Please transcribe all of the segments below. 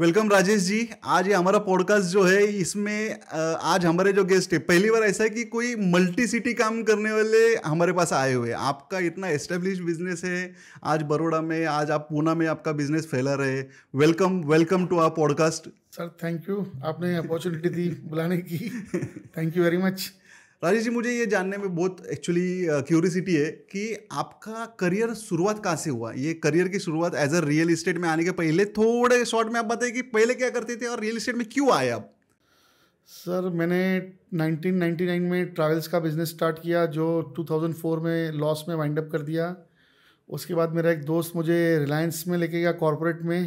Welcome Rajesh जी आज ये हमारा पॉडकास्ट जो है इसमें आज हमारे जो गेस्ट है पहली बार ऐसा है कि कोई मल्टी सिटी काम करने वाले हमारे पास आए हुए हैं आपका इतना एस्टेब्लिश बिजनेस है आज बड़ोड़ा में आज आप पूना में आपका बिजनेस फैला रहे welcome welcome to our podcast sir thank you आपने अपॉर्चुनिटी दी बुलाने की thank you very much Rajesh ji मुझे ये जानने में बहुत एक्चुअली क्यूरियसिटी है कि आपका करियर शुरुआत कहाँ से हुआ ये करियर की शुरुआत एज अ रियल इस्टेट में आने के पहले थोड़े शॉर्ट में आप बताइए कि पहले क्या करते थे और रियल इस्टेट में क्यों आए आप सर मैंने 1999 में ट्रैवल्स का बिज़नेस स्टार्ट किया जो 2004 में लॉस में वाइंड अप कर दिया उसके बाद मेरा एक दोस्त मुझे रिलायंस में लेके गया कॉरपोरेट में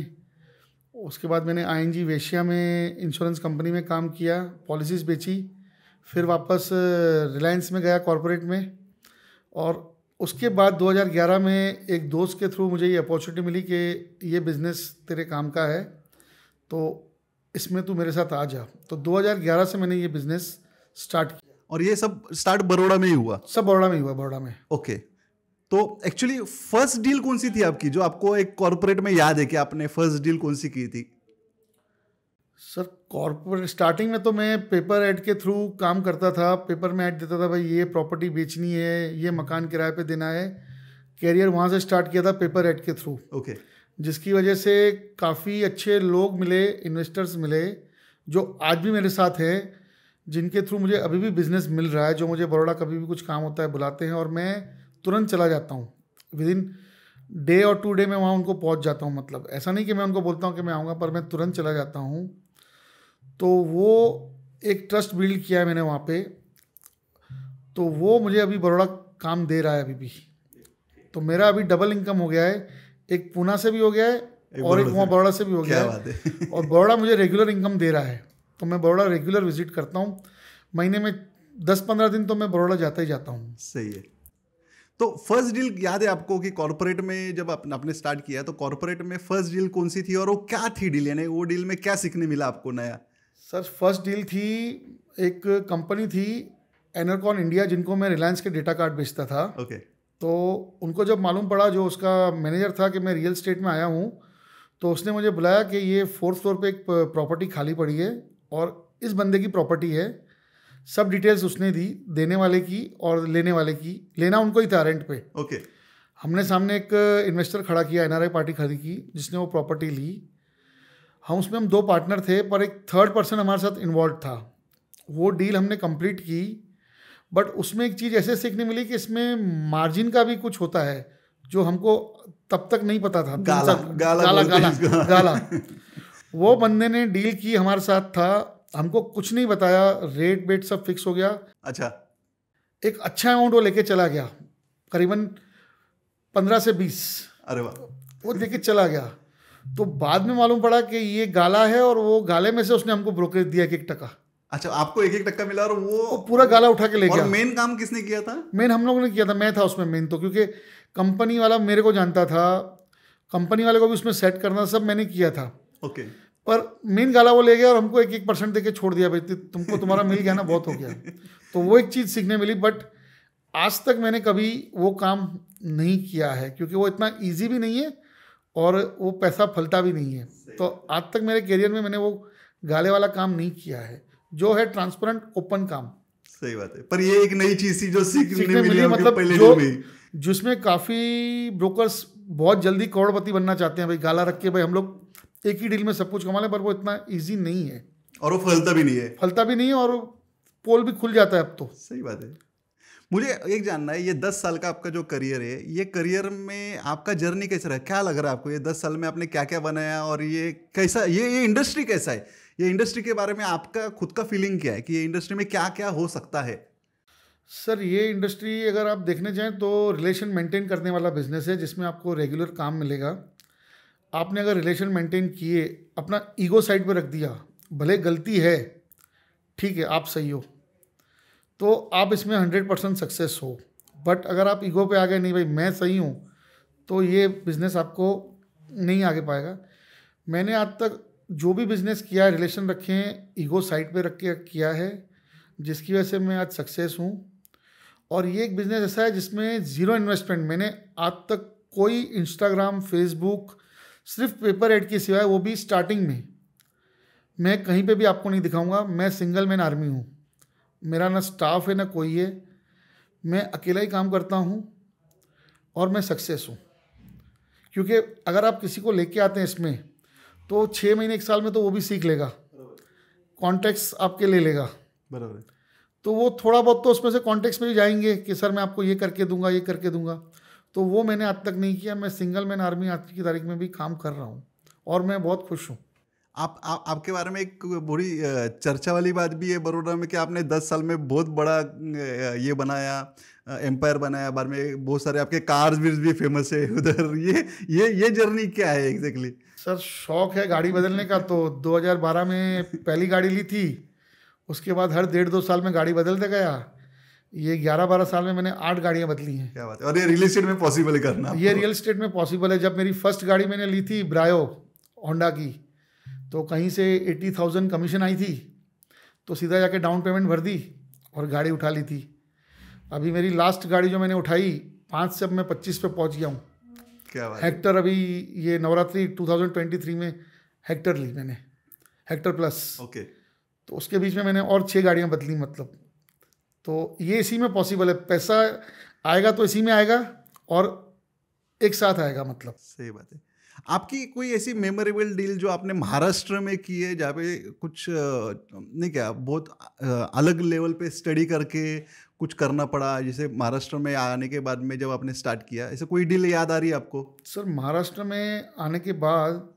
उसके बाद मैंने आईएनजी वेशिया में इंश्योरेंस कंपनी में काम किया पॉलिसीज़ बेची फिर वापस रिलायंस में गया कॉरपोरेट में और उसके बाद 2011 में एक दोस्त के थ्रू मुझे ये अपॉर्चुनिटी मिली कि ये बिज़नेस तेरे काम का है तो इसमें तू मेरे साथ आ जा तो 2011 से मैंने ये बिज़नेस स्टार्ट किया और ये सब स्टार्ट बड़ोड़ा में ही हुआ सब बड़ोड़ा में ही हुआ बड़ोड़ा में ओके तो एक्चुअली फर्स्ट डील कौन सी थी आपकी जो आपको एक कॉरपोरेट में याद है कि आपने फर्स्ट डील कौन सी की थी सर कॉरपोरेट स्टार्टिंग में तो मैं पेपर ऐड के थ्रू काम करता था पेपर में ऐड देता था भाई ये प्रॉपर्टी बेचनी है ये मकान किराए पे देना है कैरियर वहाँ से स्टार्ट किया था पेपर ऐड के थ्रू ओके okay. जिसकी वजह से काफ़ी अच्छे लोग मिले इन्वेस्टर्स मिले जो आज भी मेरे साथ हैं जिनके थ्रू मुझे अभी भी बिज़नेस मिल रहा है जो मुझे बड़ोड़ा कभी भी कुछ काम होता है बुलाते हैं और मैं तुरंत चला जाता हूँ विद इन डे और टू डे में वहाँ उनको पहुँच जाता हूँ मतलब ऐसा नहीं कि मैं उनको बोलता हूँ कि मैं आऊँगा पर मैं तुरंत चला जाता हूँ तो वो एक ट्रस्ट बिल्ड किया है मैंने वहाँ पे तो वो मुझे अभी बड़ोड़ा काम दे रहा है अभी भी तो मेरा अभी डबल इनकम हो गया है एक पूना से भी हो गया है और एक वहाँ बड़ोड़ा से भी हो गया है और बड़ोड़ा मुझे रेगुलर इनकम दे रहा है तो मैं बड़ोड़ा रेगुलर विजिट करता हूँ महीने में दस पंद्रह दिन तो मैं बड़ोड़ा जाता ही जाता हूँ सही है तो फर्स्ट डील याद है आपको कि कॉरपोरेट में जब आपने अपने स्टार्ट किया तो कॉरपोरेट में फर्स्ट डील कौन सी थी और वो क्या थी डील यानी वो डील में क्या सीखने मिला आपको नया सर फर्स्ट डील थी एक कंपनी थी एनरकॉन इंडिया जिनको मैं रिलायंस के डेटा कार्ड बेचता था ओके okay. तो उनको जब मालूम पड़ा जो उसका मैनेजर था कि मैं रियल स्टेट में आया हूँ तो उसने मुझे बुलाया कि ये फोर्थ फ्लोर पे एक प्रॉपर्टी खाली पड़ी है और इस बंदे की प्रॉपर्टी है सब डिटेल्स उसने दी देने वाले की और लेने वाले की लेना उनको ही था रेंट पे ओके okay. हमने सामने एक इन्वेस्टर खड़ा किया एन पार्टी खड़ी की जिसने वो प्रॉपर्टी ली हम हाँ, उसमें हम दो पार्टनर थे पर एक थर्ड पर्सन हमारे साथ इन्वॉल्व था वो डील हमने कंप्लीट की बट उसमें एक चीज़ ऐसे सीखने मिली कि इसमें मार्जिन का भी कुछ होता है जो हमको तब तक नहीं पता था गाला गाला गाला गाला, गाला, गाला। वो बंदे ने डील की हमारे साथ था हमको कुछ नहीं बताया रेट वेट सब फिक्स हो गया अच्छा एक अच्छा अमाउंट वो लेके चला गया करीबन पंद्रह से बीस अरे वाह वो लेके चला गया तो बाद में मालूम पड़ा कि ये गाला है और वो गाले में से उसने हमको ब्रोकरेज दिया एक एक टका अच्छा आपको एक एक टक्का मिला और वो, तो पूरा गाला उठा के ले गया मेन काम किसने किया था मेन हम लोगों ने किया था मैं था उसमें मेन तो क्योंकि कंपनी वाला मेरे को जानता था कंपनी वाले को भी उसमें सेट करना सब मैंने किया था ओके पर मेन गाला वो ले गया और हमको एक एक परसेंट देके छोड़ दिया भाई तुमको तुम्हारा मिल गया ना बहुत हो गया तो वो एक चीज़ सीखने मिली बट आज तक मैंने कभी वो काम नहीं किया है क्योंकि वो इतना ईजी भी नहीं है और वो पैसा फलता भी नहीं है तो आज तक मेरे करियर में मैंने वो गाले वाला काम नहीं किया है जो है ट्रांसपेरेंट ओपन काम सही बात है पर ये एक नई चीज थी जो सीखने मिली, मतलब पहले जो जिसमें काफी ब्रोकर्स बहुत जल्दी करोड़पति बनना चाहते हैं भाई गाला रख के भाई हम लोग एक ही डील में सब कुछ कमा लें पर वो इतना ईजी नहीं है और वो फलता भी नहीं है फलता भी नहीं है और पोल भी खुल जाता है अब तो सही बात है मुझे एक जानना है ये दस साल का आपका जो करियर है ये करियर में आपका जर्नी कैसे रहा क्या लग रहा है आपको ये दस साल में आपने क्या क्या बनाया और ये कैसा ये ये इंडस्ट्री कैसा है ये इंडस्ट्री के बारे में आपका खुद का फीलिंग क्या है कि ये इंडस्ट्री में क्या क्या हो सकता है सर ये इंडस्ट्री अगर आप देखने जाएँ तो रिलेशन मेंटेन करने वाला बिजनेस है जिसमें आपको रेगुलर काम मिलेगा आपने अगर रिलेशन मेंटेन किए अपना ईगो साइड पर रख दिया भले गलती है ठीक है आप सही हो तो आप इसमें हंड्रेड परसेंट सक्सेस हो बट अगर आप ईगो पे आ गए नहीं भाई मैं सही हूँ तो ये बिज़नेस आपको नहीं आगे पाएगा मैंने आज तक जो भी बिज़नेस किया है रिलेशन रखे हैं ईगो साइड पे रख के किया है जिसकी वजह से मैं आज सक्सेस हूँ और ये एक बिज़नेस ऐसा है जिसमें ज़ीरो इन्वेस्टमेंट मैंने आज तक कोई इंस्टाग्राम फेसबुक सिर्फ पेपर एड के सिवाय वो भी स्टार्टिंग में मैं कहीं पे भी आपको नहीं दिखाऊंगा मैं सिंगल मैन आर्मी हूँ मेरा ना स्टाफ है ना कोई है मैं अकेला ही काम करता हूँ और मैं सक्सेस हूँ क्योंकि अगर आप किसी को लेके आते हैं इसमें तो छः महीने एक साल में तो वो भी सीख लेगा कॉन्टैक्ट्स आपके ले लेगा बराबर तो वो थोड़ा बहुत तो उसमें से कॉन्टैक्ट्स में भी जाएंगे कि सर मैं आपको ये करके दूंगा ये करके दूंगा तो वो मैंने आज तक नहीं किया मैं सिंगल मैन आर्मी आज की तारीख में भी काम कर रहा हूँ और मैं बहुत खुश हूँ आप, आ, आपके बारे में एक बुरी चर्चा वाली बात भी है बड़ोड़ा में कि आपने दस साल में बहुत बड़ा ये बनाया एम्पायर बनाया बारे में बहुत सारे आपके कार्स भी, भी फेमस है उधर ये ये ये जर्नी क्या है एग्जैक्टली सर शौक है गाड़ी बदलने का तो 2012 में पहली गाड़ी ली थी उसके बाद हर डेढ़ दो साल में गाड़ी बदलते गया ये ग्यारह बारह साल में मैंने आठ गाड़ियाँ बदली हैं क्या बात है और ये रियल इस्टेट में पॉसिबल करना ये रियल स्टेट में पॉसिबल है जब मेरी फर्स्ट गाड़ी मैंने ली थी ब्रायो होंडा की तो कहीं से एट्टी थाउजेंड कमीशन आई थी तो सीधा जाके डाउन पेमेंट भर दी और गाड़ी उठा ली थी अभी मेरी लास्ट गाड़ी जो मैंने उठाई पाँच से अब मैं पच्चीस पे पहुंच गया हूँ क्या हेक्टर अभी ये Navratri two thousand twenty three में हेक्टर ली मैंने हेक्टर प्लस ओके तो उसके बीच में मैंने और छः गाड़ियाँ बदली मतलब तो ये इसी में पॉसिबल है पैसा आएगा तो इसी में आएगा और एक साथ आएगा मतलब सही बात है आपकी कोई ऐसी मेमोरेबल डील जो आपने महाराष्ट्र में की है जहाँ पे कुछ नहीं क्या बहुत अलग लेवल पे स्टडी करके कुछ करना पड़ा जैसे महाराष्ट्र में आने के बाद में जब आपने स्टार्ट किया ऐसे कोई डील याद आ रही है आपको सर महाराष्ट्र में आने के बाद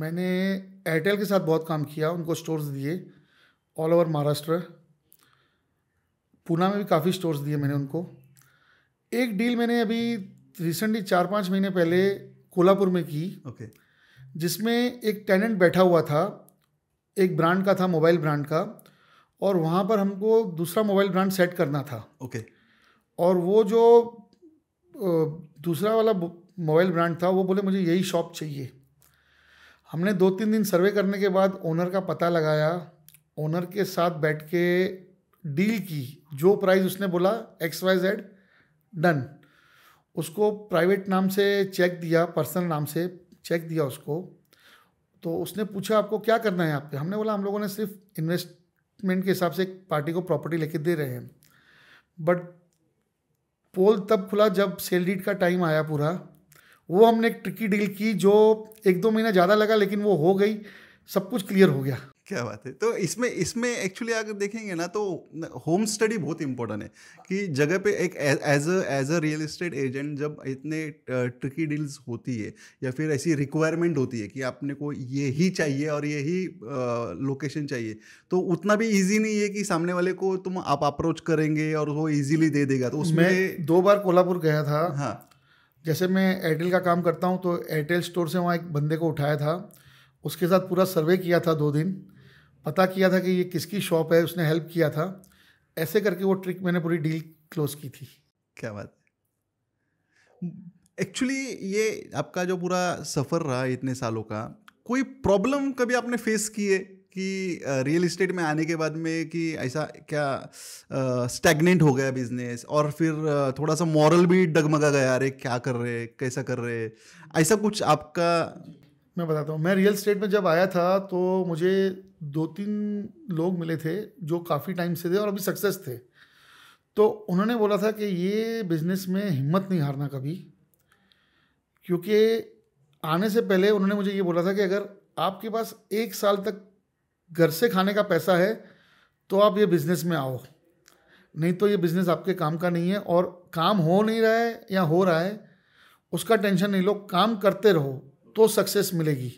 मैंने एयरटेल के साथ बहुत काम किया उनको स्टोर्स दिए ऑल ओवर महाराष्ट्र पूना में भी काफ़ी स्टोर्स दिए मैंने उनको एक डील मैंने अभी रिसेंटली चार पाँच महीने पहले कोल्हापुर में की ओके जिसमें एक टेनेंट बैठा हुआ था एक ब्रांड का था मोबाइल ब्रांड का और वहाँ पर हमको दूसरा मोबाइल ब्रांड सेट करना था ओके और वो जो दूसरा वाला मोबाइल ब्रांड था वो बोले मुझे यही शॉप चाहिए हमने दो तीन दिन सर्वे करने के बाद ओनर का पता लगाया ओनर के साथ बैठ के डील की जो प्राइस उसने बोला एक्स वाई जेड डन उसको प्राइवेट नाम से चेक दिया पर्सनल नाम से चेक दिया उसको तो उसने पूछा आपको क्या करना है आप पे हमने बोला हम लोगों ने सिर्फ इन्वेस्टमेंट के हिसाब से एक पार्टी को प्रॉपर्टी लेके दे रहे हैं बट पोल तब खुला जब सेल डीड का टाइम आया पूरा वो हमने एक ट्रिकी डील की जो एक दो महीना ज़्यादा लगा लेकिन वो हो गई सब कुछ क्लियर हो गया क्या बात है तो इसमें इसमें एक्चुअली अगर देखेंगे ना तो होम स्टडी बहुत इंपॉर्टेंट है कि जगह पे एक as a as a real estate agent जब इतने ट्रिकी डील्स होती है या फिर ऐसी रिक्वायरमेंट होती है कि आपने को ये ही चाहिए और ये ही लोकेशन चाहिए तो उतना भी ईजी नहीं है कि सामने वाले को तुम आप अप्रोच करेंगे और वो ईजिली दे देगा तो उसमें दो बार कोल्हापुर गया था हाँ जैसे मैं एयरटेल का काम करता हूँ तो एयरटेल स्टोर से वहाँ एक बंदे को उठाया था उसके साथ पूरा सर्वे किया था दो दिन पता किया था कि ये किसकी शॉप है उसने हेल्प किया था ऐसे करके वो ट्रिक मैंने पूरी डील क्लोज की थी क्या बात एक्चुअली ये आपका जो पूरा सफ़र रहा इतने सालों का कोई प्रॉब्लम कभी आपने फेस की है कि रियल इस्टेट में आने के बाद में कि ऐसा क्या स्टैगनेंट हो गया बिजनेस और फिर थोड़ा सा मॉरल भी डगमगा गया अरे क्या कर रहे कैसा कर रहे ऐसा कुछ आपका मैं बताता हूँ मैं रियल स्टेट में जब आया था तो मुझे दो तीन लोग मिले थे जो काफ़ी टाइम से थे और अभी सक्सेस थे तो उन्होंने बोला था कि ये बिज़नेस में हिम्मत नहीं हारना कभी क्योंकि आने से पहले उन्होंने मुझे ये बोला था कि अगर आपके पास एक साल तक घर से खाने का पैसा है तो आप ये बिज़नेस में आओ नहीं तो ये बिज़नेस आपके काम का नहीं है और काम हो नहीं रहा है या हो रहा है उसका टेंशन नहीं लो काम करते रहो तो सक्सेस मिलेगी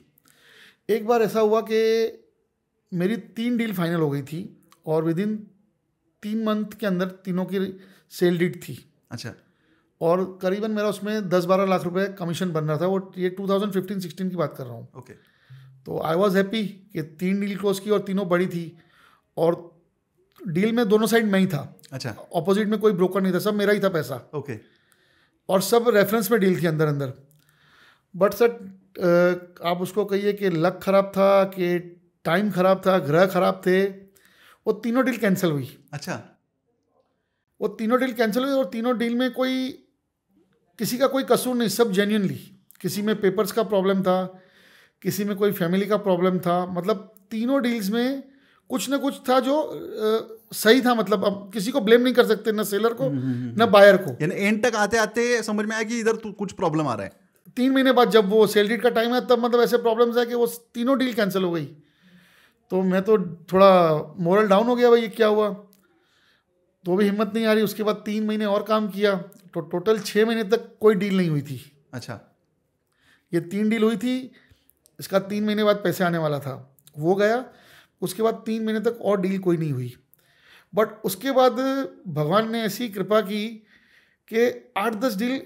एक बार ऐसा हुआ कि मेरी तीन डील फाइनल हो गई थी और विद इन तीन मंथ के अंदर तीनों की सेल डीट थी अच्छा और करीबन मेरा उसमें दस बारह लाख रुपए कमीशन बन रहा था वो ये टू थाउजेंड फिफ्टीन सिक्सटीन की बात कर रहा हूँ ओके तो आई वाज हैप्पी कि तीन डील क्लोज की और तीनों बड़ी थी और डील में दोनों साइड में ही था अच्छा ऑपोजिट में कोई ब्रोकर नहीं था सब मेरा ही था पैसा ओके और सब रेफरेंस में डील थी अंदर अंदर बट सर आप उसको कहिए कि लक खराब था कि टाइम खराब था ग्रह खराब थे वो तीनों डील कैंसिल हुई अच्छा वो तीनों डील कैंसिल हुई और तीनों डील में कोई किसी का कोई कसूर नहीं सब जेन्यूनली किसी में पेपर्स का प्रॉब्लम था किसी में कोई फैमिली का प्रॉब्लम था मतलब तीनों डील्स में कुछ ना कुछ था जो आ, सही था मतलब अब किसी को ब्लेम नहीं कर सकते ना सेलर को हम्म, हम्म, हम्म, ना बायर को यानी एंड तक आते आते समझ में आया कि इधर कुछ प्रॉब्लम आ रहा है तीन महीने बाद जब वो सेल डीट का टाइम है तब मतलब ऐसे प्रॉब्लम्स है कि वो तीनों डील कैंसिल हो गई तो मैं तो थोड़ा मॉरल डाउन हो गया भाई ये क्या हुआ तो भी हिम्मत नहीं आ रही उसके बाद तीन महीने और काम किया तो टोटल छः महीने तक कोई डील नहीं हुई थी अच्छा ये तीन डील हुई थी इसका तीन महीने बाद पैसे आने वाला था वो गया उसके बाद तीन महीने तक और डील कोई नहीं हुई बट उसके बाद भगवान ने ऐसी कृपा की कि आठ दस डील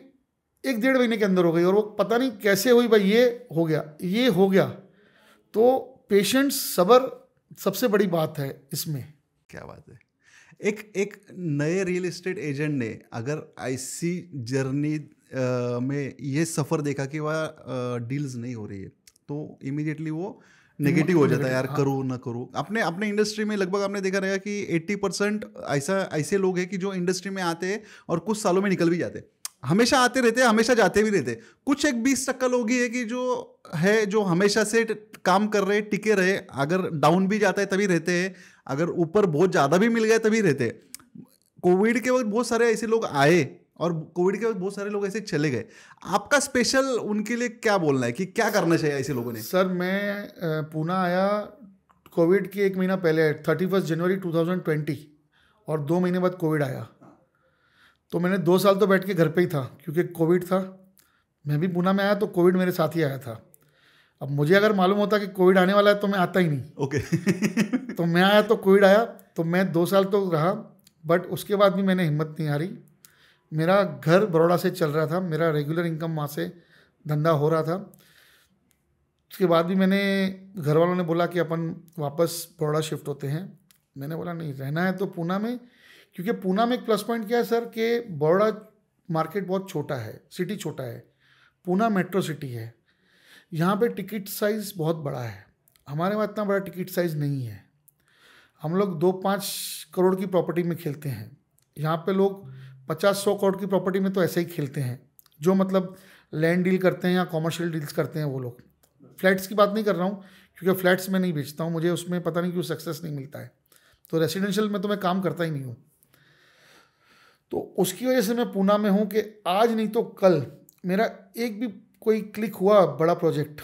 एक डेढ़ महीने के अंदर हो गई और वो पता नहीं कैसे हुई भाई ये हो गया ये हो गया तो पेशेंट सबर सबसे बड़ी बात है इसमें क्या बात है एक एक नए रियल इस्टेट एजेंट ने अगर ऐसी जर्नी में ये सफ़र देखा कि वह डील्स नहीं हो रही है तो इमीडिएटली वो नेगेटिव हो जाता है यार हाँ। करो ना करो अपने अपने इंडस्ट्री में लगभग आपने देखा रहेगा कि 80 परसेंट ऐसा ऐसे लोग हैं कि जो इंडस्ट्री में आते हैं और कुछ सालों में निकल भी जाते हैं हमेशा आते रहते हमेशा जाते भी रहते कुछ एक बीस लोग होगी है कि जो है जो हमेशा से काम कर रहे टिके रहे अगर डाउन भी जाता है तभी रहते हैं अगर ऊपर बहुत ज़्यादा भी मिल गया तभी रहते कोविड के वक्त बहुत सारे ऐसे लोग आए और कोविड के वक्त बहुत सारे लोग ऐसे चले गए आपका स्पेशल उनके लिए क्या बोलना है कि क्या करना चाहिए ऐसे लोगों ने सर मैं पूना आया कोविड के एक महीना पहले थर्टी फर्स्ट जनवरी टू और दो महीने बाद कोविड आया तो मैंने दो साल तो बैठ के घर पे ही था क्योंकि कोविड था मैं भी पूना में आया तो कोविड मेरे साथ ही आया था अब मुझे अगर मालूम होता कि कोविड आने वाला है तो मैं आता ही नहीं ओके okay. तो मैं आया तो कोविड आया तो मैं दो साल तो रहा बट उसके बाद भी मैंने हिम्मत नहीं हारी मेरा घर बड़ौड़ा से चल रहा था मेरा रेगुलर इनकम वहाँ से धंधा हो रहा था उसके बाद भी मैंने घर वालों ने बोला कि अपन वापस बड़ौड़ा शिफ्ट होते हैं मैंने बोला नहीं रहना है तो पूना में क्योंकि पूना में एक प्लस पॉइंट क्या है सर कि बड़ौड़ा मार्केट बहुत छोटा है सिटी छोटा है पूना मेट्रो सिटी है यहाँ पे टिकट साइज़ बहुत बड़ा है हमारे वहाँ इतना बड़ा टिकट साइज़ नहीं है हम लोग दो पाँच करोड़ की प्रॉपर्टी में खेलते हैं यहाँ पे लोग पचास सौ करोड़ की प्रॉपर्टी में तो ऐसे ही खेलते हैं जो मतलब लैंड डील करते हैं या कॉमर्शियल डील्स करते हैं वो लोग फ्लैट्स की बात नहीं कर रहा हूँ क्योंकि फ्लैट्स में नहीं बेचता हूँ मुझे उसमें पता नहीं क्यों सक्सेस नहीं मिलता है तो रेसिडेंशियल में तो मैं काम करता ही नहीं हूँ तो उसकी वजह से मैं पूना में हूँ कि आज नहीं तो कल मेरा एक भी कोई क्लिक हुआ बड़ा प्रोजेक्ट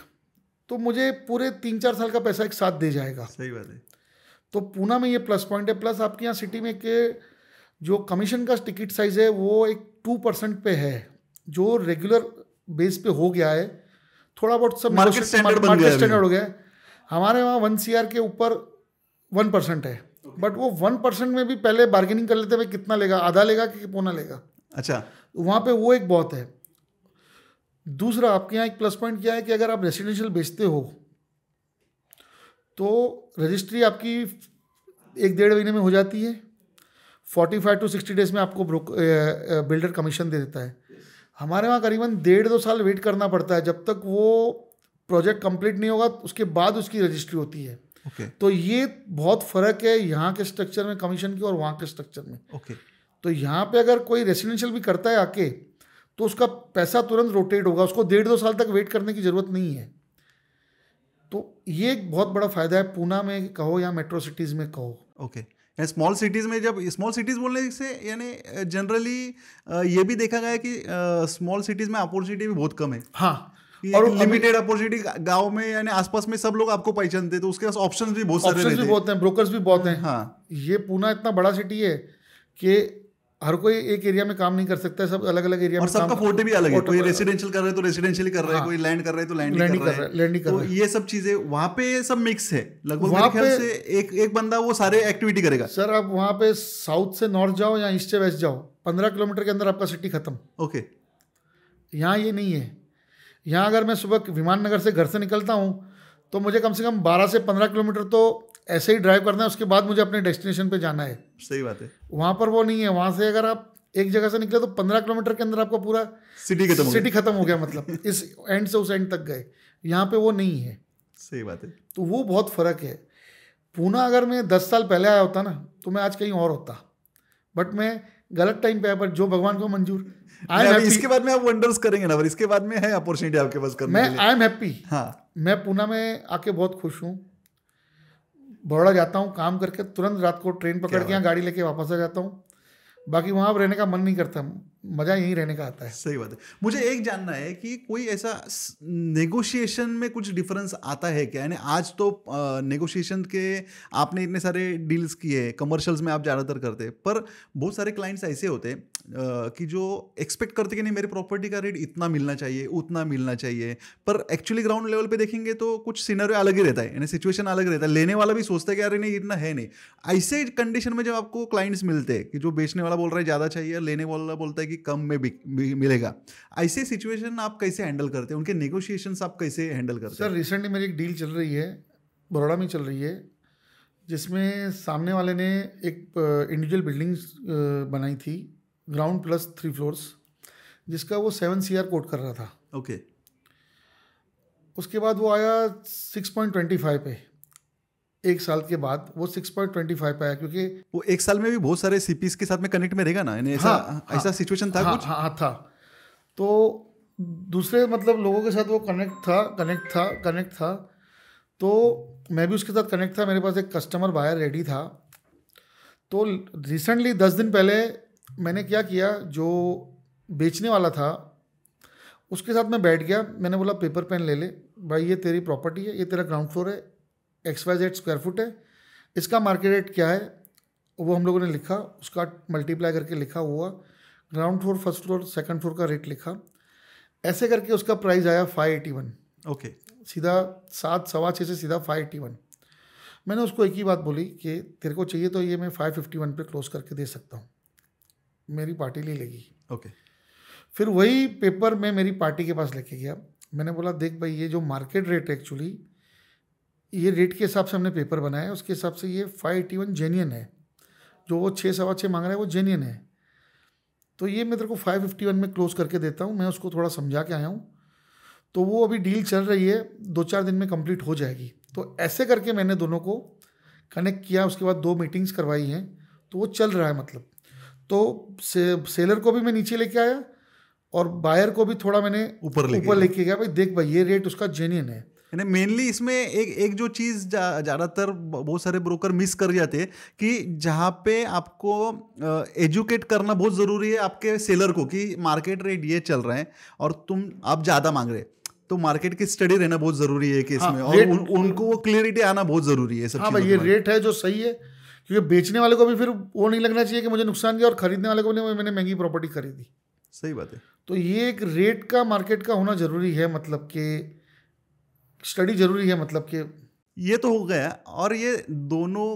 तो मुझे पूरे तीन चार साल का पैसा एक साथ दे जाएगा सही बात है तो पूना में ये प्लस पॉइंट है प्लस आपके यहाँ सिटी में के जो कमीशन का टिकट साइज़ है वो एक टू परसेंट पे है जो रेगुलर बेस पे हो गया है थोड़ा बहुत सब मार्केट स्टैंडर्ड हो गया है हमारे वहाँ वन सी के ऊपर वन परसेंट है बट वो वन परसेंट में भी पहले बार्गेनिंग कर लेते भाई कितना लेगा आधा लेगा कि पौना लेगा अच्छा तो वहाँ पे वो एक बहुत है दूसरा आपके यहाँ एक प्लस पॉइंट क्या है कि अगर आप रेजिडेंशियल बेचते हो तो रजिस्ट्री आपकी एक डेढ़ महीने में हो जाती है forty five to sixty days में आपको ब्रोक बिल्डर कमीशन दे देता है हमारे वहाँ करीबन डेढ़ दो साल वेट करना पड़ता है जब तक वो प्रोजेक्ट कंप्लीट नहीं होगा उसके बाद उसकी रजिस्ट्री होती है okay. तो ये बहुत फर्क है यहाँ के स्ट्रक्चर में कमीशन की और वहाँ के स्ट्रक्चर में okay. तो यहाँ पे अगर कोई रेसिडेंशियल भी करता है आके तो उसका पैसा तुरंत रोटेट होगा उसको डेढ़ दो साल तक वेट करने की ज़रूरत नहीं है तो ये एक बहुत बड़ा फायदा है पूना में कहो या मेट्रो सिटीज़ में कहो ओके okay. स्मॉल सिटीज़ में जब स्मॉल सिटीज़ बोलने से यानी जनरली ये भी देखा गया है कि स्मॉल सिटीज़ में अपॉर्चुनिटी भी बहुत कम है हाँ और लिमिटेड अपॉर्चुनिटी गांव में यानी आसपास में सब लोग आपको पहचानते तो उसके पास ऑप्शंस भी बहुत सारे भी बहुत हैं ब्रोकर्स भी बहुत हैं हाँ ये पूना इतना बड़ा सिटी है कि हर कोई एक एरिया में काम नहीं कर सकता है सब अलग अलग एरिया और में सबका फोटो भी अलग है कोई रेसिडेंशियल कर रहे है तो रेसिडेंशियल कर रहे हैं हाँ। कोई लैंड कर रहे है तो लैंड कर रहे हैं लैंड कर रहा तो ये सब चीजें वहाँ पे सब मिक्स है लगभग वहाँ पे से एक एक बंदा वो सारे एक्टिविटी करेगा सर आप वहाँ पे साउथ से नॉर्थ जाओ या ईस्ट से वेस्ट जाओ पंद्रह किलोमीटर के अंदर आपका सिटी खत्म ओके यहाँ ये नहीं है यहाँ अगर मैं सुबह विमान नगर से घर से निकलता हूँ तो मुझे कम से कम 12 से 15 किलोमीटर तो ऐसे ही ड्राइव करना है उसके बाद मुझे अपने डेस्टिनेशन पे जाना है सही बात है वहाँ पर वो नहीं है वहाँ से अगर आप एक जगह से निकले तो पंद्रह किलोमीटर के अंदर आपका पूरा सिटी खत्म सिटी खत्म हो गया मतलब इस एंड से उस एंड तक गए यहाँ पे वो नहीं है सही बात है तो वो बहुत फ़र्क है पूना अगर मैं दस साल पहले आया होता ना तो मैं आज कहीं और होता बट मैं गलत टाइम पे पर जो भगवान को मंजूर आई इसके बाद में आप वंडर्स करेंगे ना इसके बाद में है अपॉर्चुनिटी आपके पास करने मैं आई एम हैप्पी हाँ मैं पूना में आके बहुत खुश हूँ बड़ौड़ा जाता हूँ काम करके तुरंत रात को ट्रेन पकड़ के यहाँ गाड़ी लेके वापस आ जाता हूँ बाकी वहाँ पर रहने का मन नहीं करता मज़ा यहीं रहने का आता है सही बात है मुझे एक जानना है कि कोई ऐसा नेगोशिएशन में कुछ डिफरेंस आता है क्या यानी आज तो नेगोशिएशन के आपने इतने सारे डील्स किए कमर्शियल्स में आप ज़्यादातर करते पर बहुत सारे क्लाइंट्स ऐसे होते कि जो एक्सपेक्ट करते कि नहीं मेरी प्रॉपर्टी का रेट इतना मिलना चाहिए उतना मिलना चाहिए पर एक्चुअली ग्राउंड लेवल पे देखेंगे तो कुछ सीनरियो अलग ही रहता है यानी सिचुएशन अलग रहता है लेने वाला भी सोचता है कि अरे नहीं इतना है नहीं ऐसे कंडीशन में जब आपको क्लाइंट्स मिलते हैं कि जो बेचने वाला बोल रहा है ज़्यादा चाहिए लेने वाला बोलता है कि कम में मिलेगा ऐसे सिचुएशन आप कैसे हैंडल करते हैं उनके नेगोशिएशन आप कैसे हैंडल करते हैं सर रिसेंटली मेरी एक डील चल रही है बड़ोड़ा में चल रही है जिसमें सामने वाले ने एक इंडिविजुअल बिल्डिंग्स बनाई थी ग्राउंड प्लस थ्री फ्लोर्स जिसका वो सेवन सी कोट कर रहा था ओके okay. उसके बाद वो आया सिक्स पॉइंट ट्वेंटी फाइव पे एक साल के बाद वो सिक्स पॉइंट ट्वेंटी फाइव पे आया क्योंकि वो एक साल में भी बहुत सारे सी के साथ में कनेक्ट में रहेगा ना यानी ऐसा हाँ, हाँ ऐसा सिचुएशन था हाँ, कुछ हाँ, हाँ था तो दूसरे मतलब लोगों के साथ वो कनेक्ट था कनेक्ट था कनेक्ट था तो मैं भी उसके साथ कनेक्ट था मेरे पास एक कस्टमर बायर रेडी था तो रिसेंटली दस दिन पहले मैंने क्या किया जो बेचने वाला था उसके साथ मैं बैठ गया मैंने बोला पेपर पेन ले ले भाई ये तेरी प्रॉपर्टी है ये तेरा ग्राउंड फ्लोर है X Y Z square foot है इसका मार्केट रेट क्या है वो हम लोगों ने लिखा उसका मल्टीप्लाई करके लिखा हुआ ground floor first floor second floor का रेट लिखा ऐसे करके उसका प्राइस आया फाइव एटी वन ओके सीधा सात सवा छः से सीधा फाइव एटी वन मैंने उसको एक ही बात बोली कि तेरे को चाहिए तो ये मैं फाइव फिफ्टी वन पर क्लोज करके दे सकता हूँ मेरी पार्टी ले लेगी ओके फिर वही पेपर मैं मेरी पार्टी के पास लेके गया मैंने बोला देख भाई ये जो मार्केट रेट है एक्चुअली ये रेट के हिसाब से हमने पेपर बनाया है उसके हिसाब से ये फाइव एटी वन जेन्यन है जो वो छः सवा छः मांग रहा है वो जेन्यन है तो ये मैं तेरे को फाइव फिफ्टी वन में क्लोज़ करके देता हूँ मैं उसको थोड़ा समझा के आया हूँ तो वो अभी डील चल रही है दो चार दिन में कंप्लीट हो जाएगी तो ऐसे करके मैंने दोनों को कनेक्ट किया उसके बाद दो मीटिंग्स करवाई हैं तो वो चल रहा है मतलब तो से, सेलर को भी मैं नीचे लेके आया और बायर को भी थोड़ा मैंने ऊपर लेके ऊपर लेके गया भाई देख भाई ये रेट उसका जेन्यन है मेनली इसमें एक एक जो चीज़ ज़्यादातर बहुत सारे ब्रोकर मिस कर जाते हैं कि जहाँ पे आपको एजुकेट करना बहुत ज़रूरी है आपके सेलर को कि मार्केट रेट ये चल रहे हैं और तुम आप ज़्यादा मांग रहे तो मार्केट की स्टडी रहना बहुत ज़रूरी है कि हाँ, इसमें हाँ, और उन, उनको वो क्लियरिटी आना बहुत ज़रूरी है सब हाँ ये रेट है जो सही है क्योंकि बेचने वाले को भी फिर वो नहीं लगना चाहिए कि मुझे नुकसान किया और खरीदने वाले को भी मैंने महंगी प्रॉपर्टी खरीदी सही बात है तो ये एक रेट का मार्केट का होना जरूरी है मतलब कि स्टडी जरूरी है मतलब कि ये तो हो गया और ये दोनों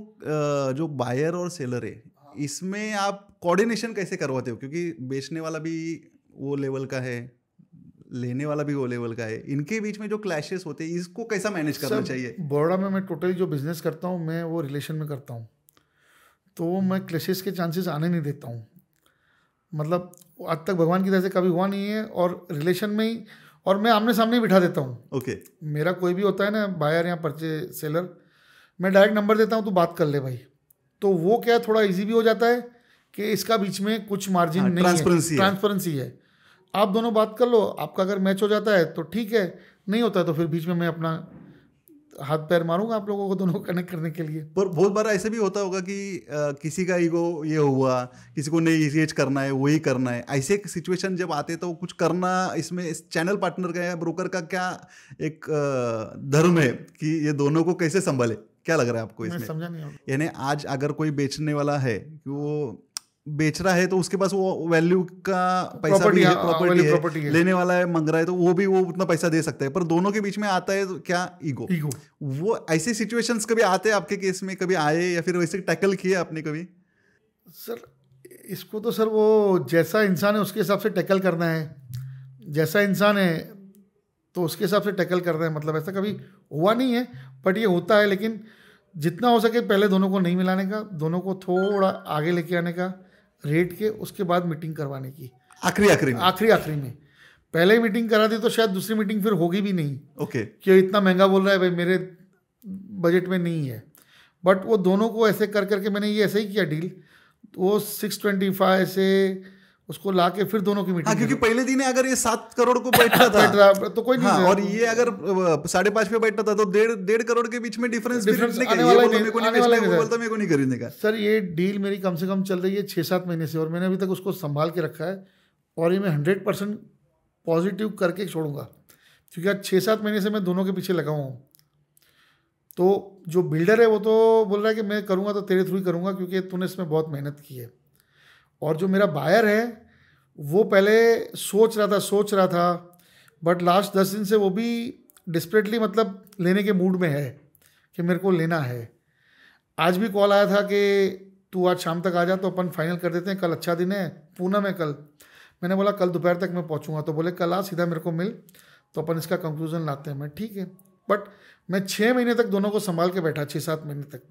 जो बायर और सेलर है हाँ। इसमें आप कोऑर्डिनेशन कैसे करवाते हो क्योंकि बेचने वाला भी वो लेवल का है लेने वाला भी वो लेवल का है इनके बीच में जो क्लैशेस होते हैं इसको कैसा मैनेज करना चाहिए बड़ोड़ा में मैं टोटली जो बिजनेस करता हूँ मैं वो रिलेशन में करता हूँ तो मैं क्लेशेस के चांसेस आने नहीं देता हूँ मतलब आज तक भगवान की तरह से कभी हुआ नहीं है और रिलेशन में ही और मैं आमने सामने ही बिठा देता हूँ ओके okay. मेरा कोई भी होता है ना बायर या परचे सेलर मैं डायरेक्ट नंबर देता हूँ तो बात कर ले भाई तो वो क्या थोड़ा इजी भी हो जाता है कि इसका बीच में कुछ मार्जिन हाँ, नहीं ट्रांसपरेंसी है ट्रांसपेरेंसी है आप दोनों बात कर लो आपका अगर मैच हो जाता है तो ठीक है नहीं होता है तो फिर बीच में मैं अपना हाथ पैर मारूंगा आप लोगों को दोनों को कनेक्ट करने के लिए पर बहुत बार ऐसे भी होता होगा कि आ, किसी का ईगो ये हुआ किसी को नहीं ये करना है वही करना है ऐसे एक सिचुएशन जब आते तो कुछ करना इसमें इस चैनल पार्टनर का या ब्रोकर का क्या एक धर्म है कि ये दोनों को कैसे संभाले क्या लग रहा है आपको इसमें समझा नहीं यानी आज अगर कोई बेचने वाला है कि वो बेच रहा है तो उसके पास वो वैल्यू का पैसा भी है प्रॉपर्टी हाँ, हाँ, है, है लेने वाला है मंग रहा है तो वो भी वो उतना पैसा दे सकता है पर दोनों के बीच में आता है तो क्या ईगो ईगो वो ऐसे सिचुएशंस कभी आते हैं आपके केस में कभी आए या फिर वैसे टैकल किए आपने कभी सर इसको तो सर वो जैसा इंसान है उसके हिसाब से टैकल करना है जैसा इंसान है तो उसके हिसाब से टैकल करना है मतलब ऐसा कभी हुआ नहीं है बट ये होता है लेकिन जितना हो सके पहले दोनों को नहीं मिलाने का दोनों को थोड़ा आगे लेके आने का रेट के उसके बाद मीटिंग करवाने की आखिरी आखिरी आखिरी आखिरी में पहले ही मीटिंग करा दी तो शायद दूसरी मीटिंग फिर होगी भी नहीं ओके okay. क्यों इतना महंगा बोल रहा है भाई मेरे बजट में नहीं है बट वो दोनों को ऐसे कर करके मैंने ये ऐसे ही किया डील वो सिक्स ट्वेंटी फाइव से उसको ला के फिर दोनों की मीटिंग हाँ, क्योंकि पहले दिन अगर ये सात करोड़ को बैठा था बैठ रहा तो कोई नहीं हाँ, और ये अगर साढ़े पांच पे बैठा था तो डेढ़ डेढ़ करोड़ के बीच में डिफरेंस डिफरेंस नहीं मेरे को नहीं का सर ये डील मेरी कम से कम चल रही है छः सात महीने से और मैंने अभी तक उसको संभाल के रखा है और ये मैं हंड्रेड परसेंट पॉजिटिव करके छोड़ूंगा क्योंकि आज छः सात महीने से मैं दोनों के पीछे लगा हुआ हूँ तो जो बिल्डर है वो तो बोल रहा है कि मैं करूँगा तो तेरे थ्रू ही करूँगा क्योंकि तूने इसमें बहुत मेहनत की है और जो मेरा बायर है वो पहले सोच रहा था सोच रहा था बट लास्ट दस दिन से वो भी डिस्परेटली मतलब लेने के मूड में है कि मेरे को लेना है आज भी कॉल आया था कि तू आज शाम तक आ जा तो अपन फाइनल कर देते हैं कल अच्छा दिन है पूना में कल मैंने बोला कल दोपहर तक मैं पहुंचूंगा तो बोले कल आ सीधा मेरे को मिल तो अपन इसका कंक्लूजन लाते हैं मैं ठीक है बट मैं छः महीने तक दोनों को संभाल के बैठा छः सात महीने तक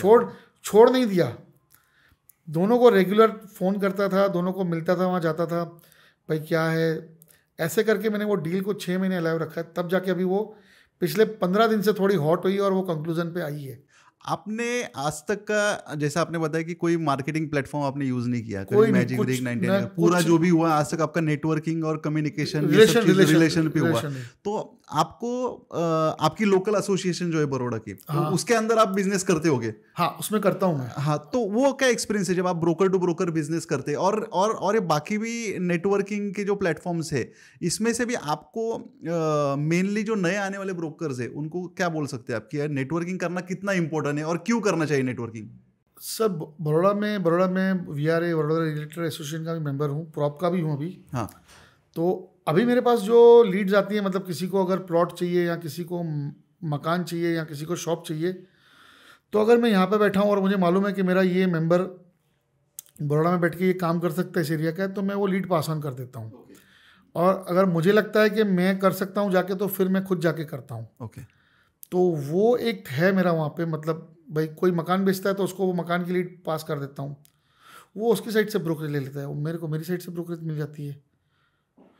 छोड़ छोड़ नहीं दिया दोनों को रेगुलर फ़ोन करता था दोनों को मिलता था वहाँ जाता था भाई क्या है ऐसे करके मैंने वो डील को छः महीने अलाइव रखा है तब जाके अभी वो पिछले पंद्रह दिन से थोड़ी हॉट हुई और वो कंक्लूजन पे आई है आपने आज तक का जैसा आपने बताया कि कोई मार्केटिंग प्लेटफॉर्म आपने यूज नहीं किया कोई मैजिक ब्रेक नाइनटीन पूरा जो भी हुआ आज तक आपका नेटवर्किंग और कम्युनिकेशन रिलेशन, रिलेशन पे हुआ तो आपको आपकी लोकल एसोसिएशन जो है बड़ोड़ा की हाँ। तो उसके अंदर आप बिजनेस करते होगे हाँ उसमें करता हूँ मैं हाँ तो वो क्या एक्सपीरियंस है जब आप ब्रोकर टू ब्रोकर बिजनेस करते हैं और और और ये बाकी भी नेटवर्किंग के जो प्लेटफॉर्म्स है इसमें से भी आपको मेनली जो नए आने वाले ब्रोकर्स है उनको क्या बोल सकते हैं आपकी नेटवर्किंग करना कितना इंपॉर्टेंट है और क्यों करना चाहिए नेटवर्किंग सर बड़ोड़ा में बड़ोड़ा में V R A Baroda regulator association का भी मेंबर हूँ प्रॉप का भी हूँ अभी हाँ तो अभी मेरे पास जो लीड्स आती हैं मतलब किसी को अगर प्लॉट चाहिए या किसी को मकान चाहिए या किसी को शॉप चाहिए तो अगर मैं यहाँ पर बैठा हूँ और मुझे मालूम है कि मेरा ये मेंबर बड़ोड़ा में बैठ के ये काम कर सकता है इस एरिया का तो मैं वो लीड पास ऑन कर देता हूँ okay. और अगर मुझे लगता है कि मैं कर सकता हूँ जाके तो फिर मैं खुद जाके करता हूँ ओके okay. तो वो एक है मेरा वहाँ पे मतलब भाई कोई मकान बेचता है तो उसको वो मकान की लीड पास कर देता हूँ वो उसकी साइड से ब्रोकरेज ले लेता है मेरे को मेरी साइड से ब्रोकरेज मिल जाती है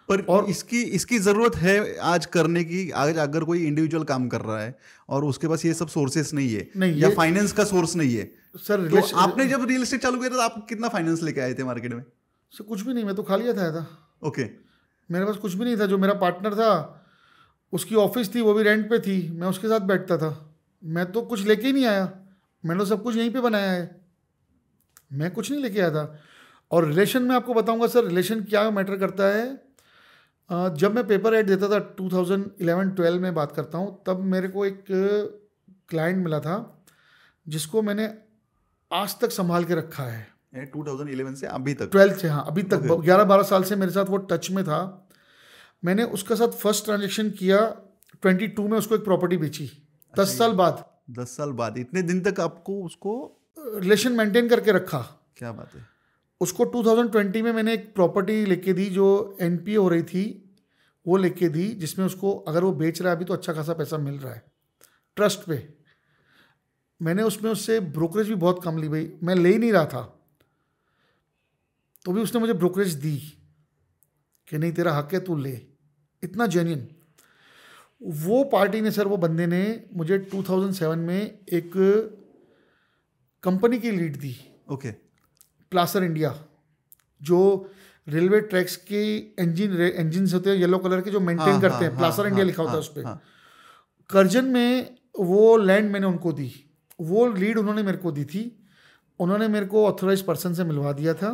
पर और इसकी इसकी ज़रूरत है आज करने की आज अगर कोई इंडिविजुअल काम कर रहा है और उसके पास ये सब सोर्सेस नहीं है नहीं, या फाइनेंस का सोर्स नहीं है सर तो आपने जब रियल इस्टेट चालू किया था तो आप कितना फाइनेंस लेके आए थे मार्केट में सर कुछ भी नहीं मैं तो खाली था, था ओके मेरे पास कुछ भी नहीं था जो मेरा पार्टनर था उसकी ऑफिस थी वो भी रेंट पे थी मैं उसके साथ बैठता था मैं तो कुछ लेके ही नहीं आया मैंने तो सब कुछ यहीं पे बनाया है मैं कुछ नहीं लेके आया था और रिलेशन में आपको बताऊंगा सर रिलेशन क्या मैटर करता है जब मैं पेपर एड देता था 2011-12 में बात करता हूँ तब मेरे को एक क्लाइंट मिला था जिसको मैंने आज तक संभाल के रखा है 2011 से अभी तक ट्वेल्थ से हाँ अभी तक ग्यारह बारह साल से मेरे साथ वो टच में था मैंने उसके साथ फर्स्ट ट्रांजेक्शन किया 22 में उसको एक प्रॉपर्टी बेची अच्छा, दस साल बाद दस साल बाद इतने दिन तक आपको उसको रिलेशन मेंटेन करके रखा क्या बात है उसको 2020 में मैंने एक प्रॉपर्टी लेके दी जो एन हो रही थी वो लेके दी जिसमें उसको अगर वो बेच रहा है अभी तो अच्छा खासा पैसा मिल रहा है ट्रस्ट पे मैंने उसमें उससे ब्रोकरेज भी बहुत कम ली भाई मैं ले ही नहीं रहा था तो भी उसने मुझे ब्रोकरेज दी कि नहीं तेरा हक है तू ले इतना जेन्यन वो पार्टी ने सर वो बंदे ने मुझे 2007 में एक कंपनी की लीड दी ओके okay. प्लासर इंडिया जो रेलवे ट्रैक्स के इंजिन इंजिन होते हैं येलो कलर के जो मेंटेन हाँ, करते हाँ, हैं प्लासर हाँ, इंडिया हाँ, लिखा होता है हाँ, उस पर करजन हाँ। में वो लैंड मैंने उनको दी वो लीड उन्होंने मेरे को दी थी उन्होंने मेरे को ऑथोराइज पर्सन से मिलवा दिया था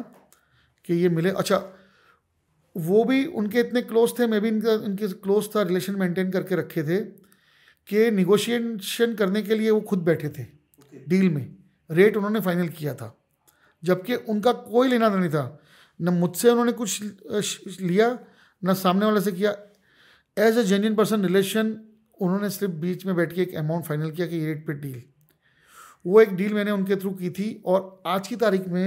कि ये मिले अच्छा वो भी उनके इतने क्लोज थे मैं भी इनका इनके क्लोज था रिलेशन मेंटेन करके रखे थे कि निगोशिएशन करने के लिए वो खुद बैठे थे डील में रेट उन्होंने फाइनल किया था जबकि उनका कोई लेना देना नहीं था न मुझसे उन्होंने कुछ लिया न सामने वाले से किया as a genuine person relation उन्होंने सिर्फ बीच में बैठ के एक अमाउंट फाइनल किया कि ये रेट पे डील वो एक डील मैंने उनके थ्रू की थी और आज की तारीख में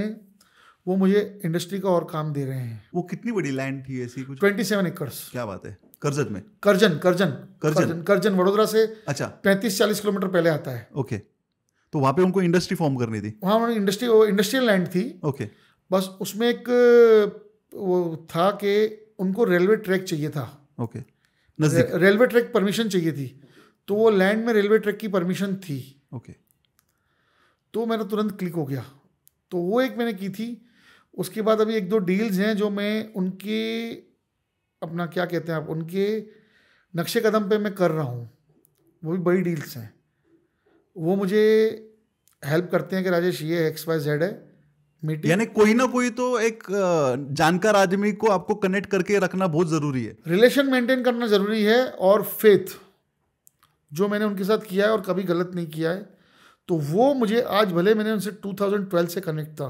वो मुझे इंडस्ट्री का और काम दे रहे हैं वो कितनी बड़ी लैंड थी ऐसी कुछ ट्वेंटी सेवन एकर्स क्या बात है करजन में करजन करजन करजन करजन वडोदरा से अच्छा पैंतीस चालीस किलोमीटर पहले आता है ओके okay. तो वहाँ पे उनको इंडस्ट्री फॉर्म करनी थी वहाँ उन्होंने इंडस्ट्री इंडस्ट्रियल लैंड थी ओके बस उसमें एक वो था कि उनको रेलवे ट्रैक चाहिए था ओके नजदीक रेलवे ट्रैक परमिशन चाहिए थी तो वो लैंड में रेलवे ट्रैक की परमिशन थी ओके तो मेरा तुरंत क्लिक हो गया तो वो एक मैंने की थी उसके बाद अभी एक दो डील्स हैं जो मैं उनके अपना क्या कहते हैं आप उनके नक्शे कदम पे मैं कर रहा हूँ वो भी बड़ी डील्स हैं वो मुझे हेल्प करते हैं कि राजेश ये एक्स वाई जेड है मीटिंग यानी कोई ना कोई तो एक जानकार आदमी को आपको कनेक्ट करके रखना बहुत ज़रूरी है रिलेशन मेंटेन करना ज़रूरी है और फेथ जो मैंने उनके साथ किया है और कभी गलत नहीं किया है तो वो मुझे आज भले मैंने उनसे 2012 से कनेक्ट था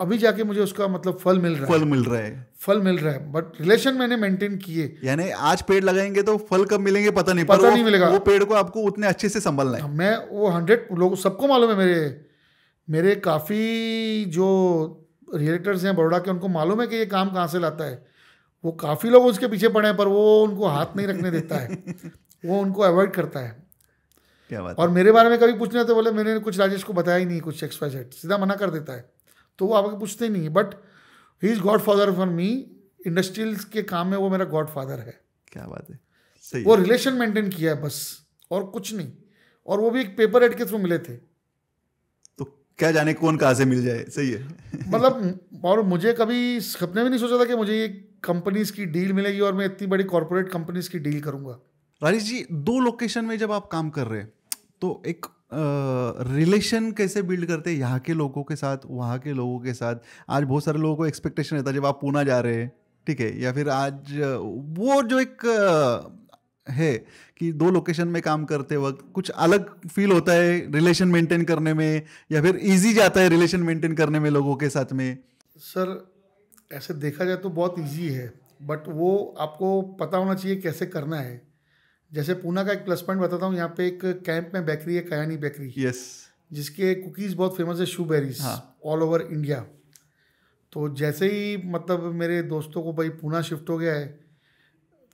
अभी जाके मुझे उसका मतलब फल मिल रहा फल है मिल रहा है फल मिल रहा है बट रिलेशन मैंने मेंटेन किए यानी आज पेड़ लगाएंगे तो फल कब मिलेंगे पता नहीं पता नहीं मिलेगा वो पेड़ को आपको उतने अच्छे से संभालना है हाँ, मैं वो हंड्रेड लोग सबको मालूम है मेरे मेरे काफ़ी जो रिएक्टर्स हैं बड़ोड़ा के उनको मालूम है कि ये काम कहाँ से लाता है वो काफ़ी लोग उसके पीछे पड़े हैं पर वो उनको हाथ नहीं रखने देता है वो उनको अवॉइड करता है क्या बात और मेरे बारे में कभी पूछना तो बोले मैंने कुछ राजेश को बताया ही नहीं कुछ एक्स सीधा मना कर देता है तो वो आपको पूछते नहीं but he is godfather for me industrial के काम में वो मेरा गॉड फादर है क्या बात है सही वो रिलेशन मेंटेन किया है बस और कुछ नहीं और वो भी एक पेपर एड के थ्रू मिले थे तो क्या जाने कौन कहाँ से मिल जाए सही है मतलब और मुझे कभी सपने भी नहीं सोचा था कि मुझे ये कंपनीज की डील मिलेगी और मैं इतनी बड़ी कॉरपोरेट कंपनीज की डील करूंगा राजेश जी दो लोकेशन में जब आप काम कर रहे हैं तो एक रिलेशन uh, कैसे बिल्ड करते हैं यहाँ के लोगों के साथ वहाँ के लोगों के साथ आज बहुत सारे लोगों को एक्सपेक्टेशन रहता है जब आप पूना जा रहे हैं ठीक है या फिर आज वो जो एक है कि दो लोकेशन में काम करते वक्त कुछ अलग फील होता है रिलेशन मेंटेन करने में या फिर इजी जाता है रिलेशन मेंटेन करने में लोगों के साथ में सर ऐसे देखा जाए तो बहुत इजी है बट वो आपको पता होना चाहिए कैसे करना है जैसे पूना का एक प्लस पॉइंट बताता हूँ यहाँ पे एक कैंप में बेकरी है कयानी बेकरी यस जिसके कुकीज़ बहुत फेमस है शू बेरीज ऑल ओवर इंडिया तो जैसे ही मतलब मेरे दोस्तों को भाई पूना शिफ्ट हो गया है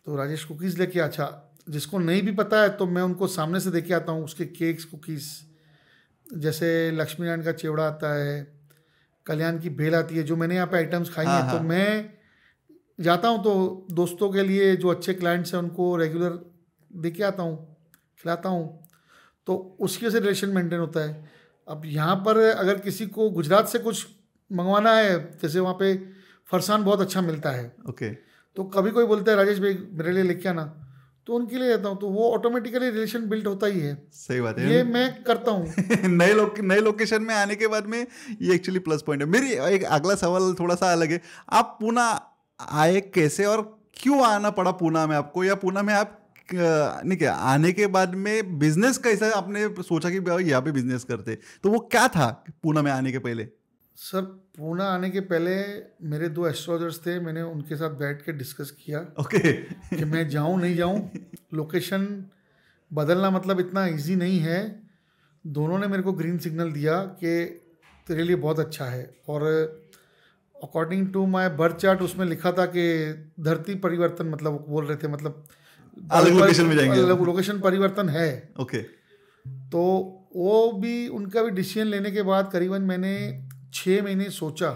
तो राजेश कुकीज़ लेके अच्छा जिसको नहीं भी पता है तो मैं उनको सामने से देखे आता हूँ उसके केक्स कुकीज़ जैसे लक्ष्मी नारायण का चेवड़ा आता है कल्याण की भेल आती है जो मैंने यहाँ पे आइटम्स खाई हाँ, हैं तो हाँ। मैं जाता हूँ तो दोस्तों के लिए जो अच्छे क्लाइंट्स हैं उनको रेगुलर दे के आता हूँ खिलाता हूँ तो उसके से रिलेशन मेंटेन होता है अब यहाँ पर अगर किसी को गुजरात से कुछ मंगवाना है जैसे वहाँ पे फरसान बहुत अच्छा मिलता है ओके okay. तो कभी कोई बोलता है राजेश भाई मेरे लिए लेके आना तो उनके लिए जाता हूँ तो वो ऑटोमेटिकली रिलेशन बिल्ड होता ही है सही बात है ये मैं करता हूँ नए लोक नए लोकेशन में आने के बाद में ये एक्चुअली प्लस पॉइंट है मेरी एक अगला सवाल थोड़ा सा अलग है आप पुना आए कैसे और क्यों आना पड़ा पूना में आपको या पूना में आप नहीं क्या आने के बाद में बिजनेस कैसा आपने सोचा कि यहाँ पे बिजनेस करते तो वो क्या था पूना में आने के पहले सर पूना आने के पहले मेरे दो एस्ट्रोलॉजर्स थे मैंने उनके साथ बैठ के डिस्कस किया ओके okay. कि मैं जाऊँ नहीं जाऊँ लोकेशन बदलना मतलब इतना इजी नहीं है दोनों ने मेरे को ग्रीन सिग्नल दिया कि तेरे लिए बहुत अच्छा है और according to my birth chart उसमें लिखा था कि धरती परिवर्तन मतलब बोल रहे थे मतलब अलग लोकेशन में जाएंगे अलग लोकेशन परिवर्तन है ओके तो वो भी उनका भी डिसीजन लेने के बाद करीबन मैंने छः महीने सोचा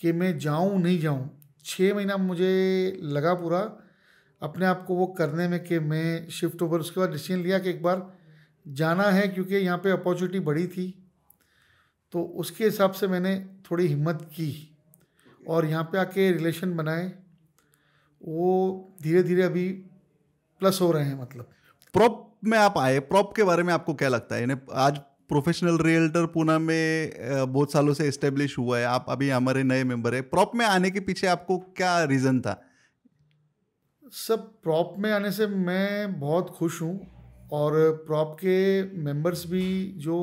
कि मैं जाऊं नहीं जाऊं छः महीना मुझे लगा पूरा अपने आप को वो करने में कि मैं शिफ्ट ओवर उसके बाद डिसीजन लिया कि एक बार जाना है क्योंकि यहाँ पे अपॉर्चुनिटी बड़ी थी तो उसके हिसाब से मैंने थोड़ी हिम्मत की और यहाँ पे आके रिलेशन बनाए वो धीरे धीरे अभी प्लस हो रहे हैं मतलब प्रॉप में आप आए प्रॉप के बारे में आपको क्या लगता है आज प्रोफेशनल रियल्टर पूना में बहुत सालों से इस्टेब्लिश हुआ है आप अभी हमारे नए मेंबर है प्रॉप में आने के पीछे आपको क्या रीज़न था सब प्रॉप में आने से मैं बहुत खुश हूँ और प्रॉप के मेंबर्स भी जो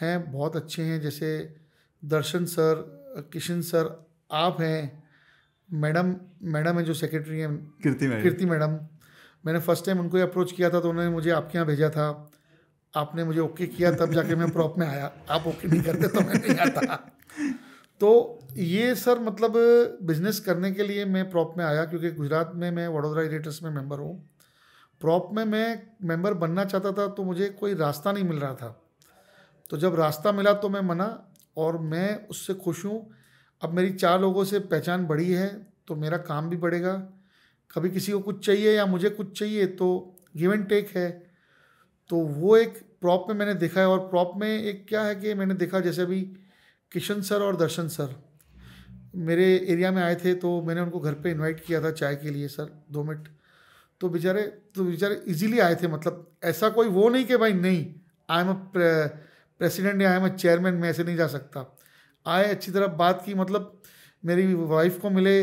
हैं बहुत अच्छे हैं जैसे दर्शन सर किशन सर आप हैं मैडम मैडम है जो सेक्रेटरी हैं कीर्ति मैडम कीर्ति मैडम मैंने फर्स्ट टाइम उनको अप्रोच किया था तो उन्होंने मुझे आपके यहाँ भेजा था आपने मुझे ओके किया तब जाके मैं प्रॉप में आया आप ओके नहीं करते तो मैं नहीं आता तो ये सर मतलब बिजनेस करने के लिए मैं प्रॉप में आया क्योंकि गुजरात में मैं वडोदरा एडिटर्स में मेंबर हूँ प्रॉप में मैं मेंबर बनना चाहता था तो मुझे कोई रास्ता नहीं मिल रहा था तो जब रास्ता मिला तो मैं मना और मैं उससे खुश हूँ अब मेरी चार लोगों से पहचान बढ़ी है तो मेरा काम भी बढ़ेगा कभी किसी को कुछ चाहिए या मुझे कुछ चाहिए तो गिव एंड टेक है तो वो एक प्रॉप में मैंने देखा है और प्रॉप में एक क्या है कि मैंने देखा जैसे अभी किशन सर और दर्शन सर मेरे एरिया में आए थे तो मैंने उनको घर पे इनवाइट किया था चाय के लिए सर दो मिनट तो बेचारे तो बेचारे इजीली आए थे मतलब ऐसा कोई वो नहीं कि भाई नहीं आई एम अ प्रेसिडेंट या आई एम अ चेयरमैन मैं ऐसे नहीं जा सकता आए अच्छी तरह बात की मतलब मेरी वाइफ को मिले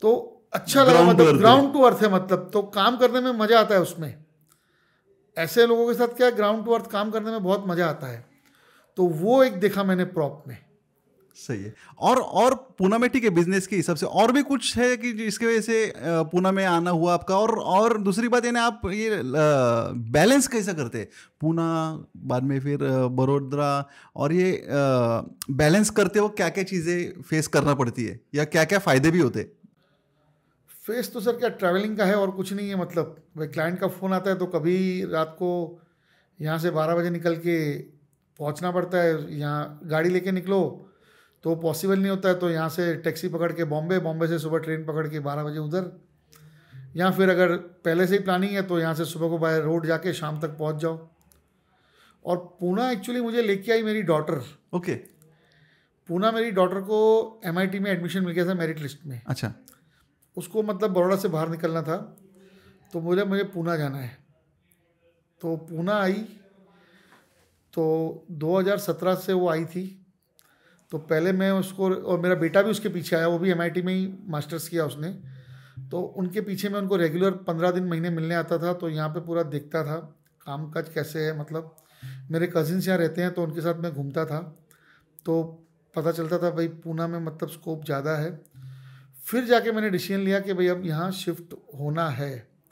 तो अच्छा लगा मतलब ग्राउंड टू अर्थ है मतलब तो काम करने में मज़ा आता है उसमें ऐसे लोगों के साथ क्या ग्राउंड टू अर्थ काम करने में बहुत मज़ा आता है तो वो एक देखा मैंने प्रॉप में सही है और और पूना में ठीक है बिजनेस के हिसाब से और भी कुछ है कि जिसकी वजह से पूना में आना हुआ आपका और और दूसरी बात यानी आप ये बैलेंस कैसा करते हैं पूना बाद में फिर बड़ोदरा और ये बैलेंस करते वक्त क्या क्या चीज़ें फेस करना पड़ती है या क्या क्या फ़ायदे भी होते फेस तो सर क्या ट्रैवलिंग का है और कुछ नहीं है मतलब भाई क्लाइंट का फ़ोन आता है तो कभी रात को यहाँ से बारह बजे निकल के पहुँचना पड़ता है यहाँ गाड़ी लेके निकलो तो पॉसिबल नहीं होता है तो यहाँ से टैक्सी पकड़ के बॉम्बे बॉम्बे से सुबह ट्रेन पकड़ के बारह बजे उधर या फिर अगर पहले से ही प्लानिंग है तो यहाँ से सुबह को बाहर रोड जाके शाम तक पहुँच जाओ और पूना एक्चुअली मुझे लेके आई मेरी डॉटर ओके okay. पूना मेरी डॉटर को एम में एडमिशन मिल गया था मेरिट लिस्ट में अच्छा उसको मतलब बड़ौदा से बाहर निकलना था तो मुझे मुझे पूना जाना है तो पूना आई तो 2017 से वो आई थी तो पहले मैं उसको और मेरा बेटा भी उसके पीछे आया वो भी एम में ही मास्टर्स किया उसने तो उनके पीछे मैं उनको रेगुलर पंद्रह दिन महीने मिलने आता था तो यहाँ पे पूरा देखता था काम काज कैसे है मतलब मेरे कजिन्स यहाँ रहते हैं तो उनके साथ मैं घूमता था तो पता चलता था भाई पूना में मतलब स्कोप ज़्यादा है फिर जाके मैंने डिसीजन लिया कि भाई अब यहाँ शिफ्ट होना है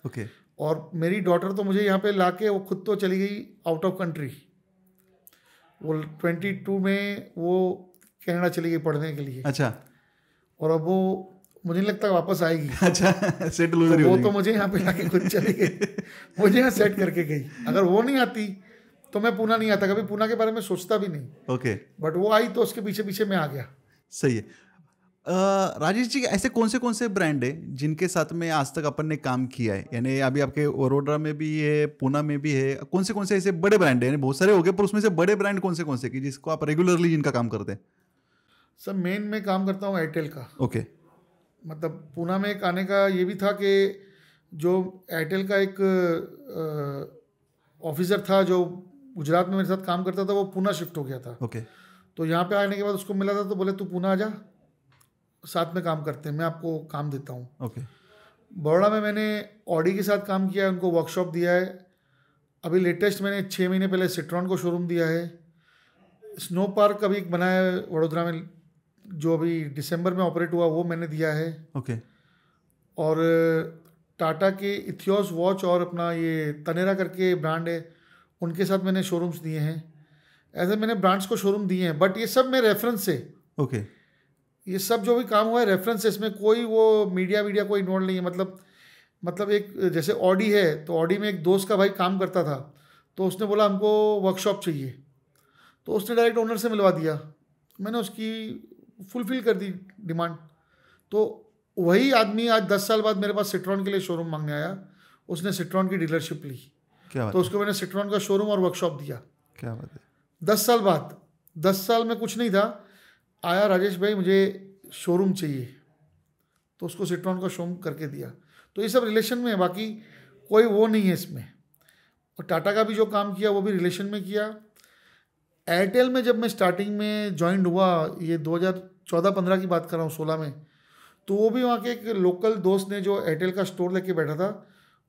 ओके okay. और मेरी डॉटर तो मुझे यहाँ पे लाके वो खुद तो चली गई आउट ऑफ कंट्री वो ट्वेंटी टू में वो कनाडा चली गई पढ़ने के लिए अच्छा और अब वो मुझे नहीं लगता वापस आएगी अच्छा सेटल हो तो वो तो मुझे यहाँ पे लाके खुद चली गई मुझे यहाँ सेट करके गई अगर वो नहीं आती तो मैं पूना नहीं आता कभी पूना के बारे में सोचता भी नहीं ओके okay. बट वो आई तो उसके पीछे पीछे मैं आ गया सही है राजेश जी ऐसे कौन से कौन से ब्रांड है जिनके साथ में आज तक अपन ने काम किया है यानी अभी आपके वडोदरा में भी है पूना में भी है कौन से कौन से ऐसे बड़े ब्रांड है बहुत सारे हो गए पर उसमें से बड़े ब्रांड कौन से कौन से कि जिसको आप रेगुलरली जिनका काम करते हैं सर मेन मैं काम करता हूँ एयरटेल का ओके okay. मतलब पूना में एक आने का ये भी था कि जो एयरटेल का एक ऑफिसर था जो गुजरात में मेरे साथ काम करता था वो पूना शिफ्ट हो गया था ओके okay. तो यहाँ पे आने के बाद उसको मिला था तो बोले तू पूना आ जा साथ में काम करते हैं मैं आपको काम देता हूँ ओके okay. बड़ोड़ा में मैंने ऑडी के साथ काम किया है उनको वर्कशॉप दिया है अभी लेटेस्ट मैंने छः महीने पहले सिट्रॉन को शोरूम दिया है स्नो पार्क अभी एक बनाया है वडोदरा में जो अभी दिसंबर में ऑपरेट हुआ वो मैंने दिया है ओके okay. और टाटा के इथियोस वॉच और अपना ये तनेरा करके ब्रांड है उनके साथ मैंने शोरूम्स दिए हैं ऐसे मैंने ब्रांड्स को शोरूम दिए हैं बट ये सब मैं रेफरेंस से ओके okay. ये सब जो भी काम हुआ है रेफरेंस इसमें कोई वो मीडिया वीडिया कोई इन्वॉल्व नहीं है मतलब मतलब एक जैसे ऑडी है तो ऑडी में एक दोस्त का भाई काम करता था तो उसने बोला हमको वर्कशॉप चाहिए तो उसने डायरेक्ट ओनर से मिलवा दिया मैंने उसकी फुलफिल कर दी डिमांड तो वही आदमी आज दस साल बाद मेरे पास सिट्रॉन के लिए शोरूम मांगने आया उसने सिट्रॉन की डीलरशिप ली क्या तो उसको मैंने सिट्रॉन का शोरूम और वर्कशॉप दिया क्या बात है दस साल बाद दस साल में कुछ नहीं था आया राजेश भाई मुझे शोरूम चाहिए तो उसको सिट्रॉन का शोरूम करके दिया तो ये सब रिलेशन में है बाकी कोई वो नहीं है इसमें और टाटा का भी जो काम किया वो भी रिलेशन में किया एयरटेल में जब मैं स्टार्टिंग में ज्वाइंट हुआ ये 2014-15 की बात कर रहा हूँ सोलह में तो वो भी वहाँ के एक लोकल दोस्त ने जो एयरटेल का स्टोर लेके बैठा था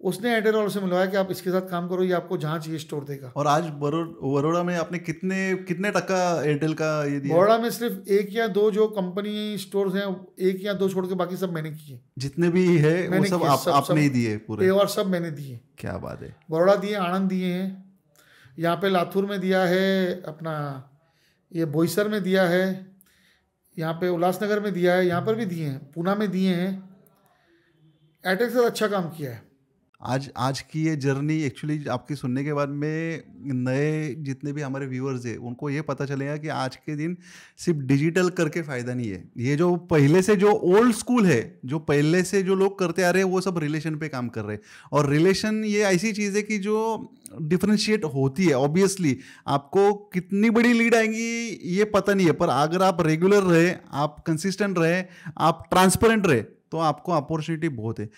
उसने एडर से मिलवाया कि आप इसके साथ काम करो ये आपको जहाँ चाहिए स्टोर देगा और आज बरोड़ा में आपने कितने कितने टक्का एयरटेल का ये दिया बड़ोड़ा में सिर्फ एक या दो जो कंपनी स्टोर हैं एक या दो छोड़ के बाकी सब मैंने किए जितने भी है मैंने वो सब, आप, सब आपने ही दिए पूरे और सब मैंने दिए क्या बात है बड़ोड़ा दिए आनंद दिए हैं यहाँ पे लाथुर में दिया है अपना ये बोईसर में दिया है यहाँ पे उल्लासनगर में दिया है यहाँ पर भी दिए हैं पूना में दिए हैं एयरटेल से अच्छा काम किया है आज आज की ये जर्नी एक्चुअली आपकी सुनने के बाद में नए जितने भी हमारे व्यूअर्स हैं उनको ये पता चलेगा कि आज के दिन सिर्फ डिजिटल करके फ़ायदा नहीं है ये जो पहले से जो ओल्ड स्कूल है जो पहले से जो लोग करते आ रहे हैं वो सब रिलेशन पे काम कर रहे हैं और रिलेशन ये ऐसी चीज़ है कि जो डिफ्रेंशिएट होती है ऑब्वियसली आपको कितनी बड़ी लीड आएंगी ये पता नहीं है पर अगर आप रेगुलर रहे आप कंसिस्टेंट रहे आप ट्रांसपेरेंट रहे तो आपको अपॉर्चुनिटी बहुत है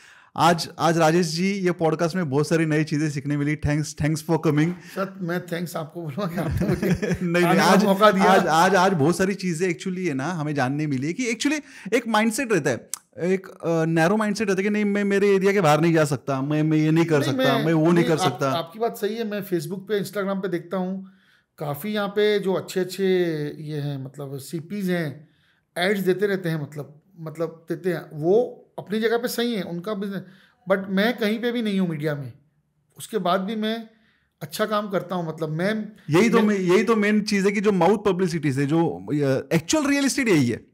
आज आज राजेश जी ये पॉडकास्ट में बहुत सारी नई चीजें सीखने मिली thanks thanks for coming sir मैं थैंक्स आपको बोलूँगा नहीं नहीं आज मौका दिया आज आज आज बहुत सारी चीजें एक्चुअली है ना हमें जानने मिली कि एक्चुअली एक माइंडसेट रहता है एक नैरो माइंडसेट रहता है कि नहीं मैं मेरे एरिया के बाहर नहीं जा सकता मैं मैं ये नहीं कर नहीं, सकता मैं, मैं वो नहीं, नहीं कर आप, सकता आपकी बात सही है मैं फेसबुक पे इंस्टाग्राम पे देखता हूँ काफ़ी यहाँ पे जो अच्छे अच्छे ये हैं मतलब सीपीज हैं एड्स देते रहते हैं मतलब मतलब देते हैं वो अपनी जगह पे सही है उनका बिजनेस बट मैं कहीं पे भी नहीं हूँ मीडिया में उसके बाद भी मैं अच्छा काम करता हूँ मतलब मैं यही तो यही तो मेन चीज़ है कि जो माउथ पब्लिसिटी से जो एक्चुअल रियल इस्टेट यही है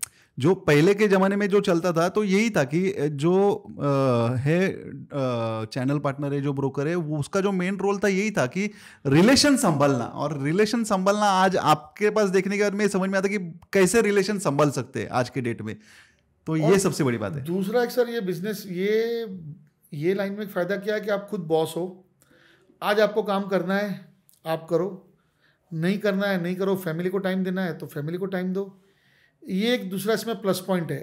जो पहले के ज़माने में जो चलता था तो यही था कि जो आ, है आ, चैनल पार्टनर है जो ब्रोकर है वो उसका जो मेन रोल था यही था कि रिलेशन संभालना और रिलेशन संभालना आज आपके पास देखने के बाद में समझ में आता कि कैसे रिलेशन संभाल सकते हैं आज के डेट में तो ये सबसे बड़ी बात है दूसरा एक सर ये बिजनेस ये ये लाइन में फ़ायदा क्या है कि आप खुद बॉस हो आज आपको काम करना है आप करो नहीं करना है नहीं करो फैमिली को टाइम देना है तो फैमिली को टाइम दो ये एक दूसरा इसमें प्लस पॉइंट है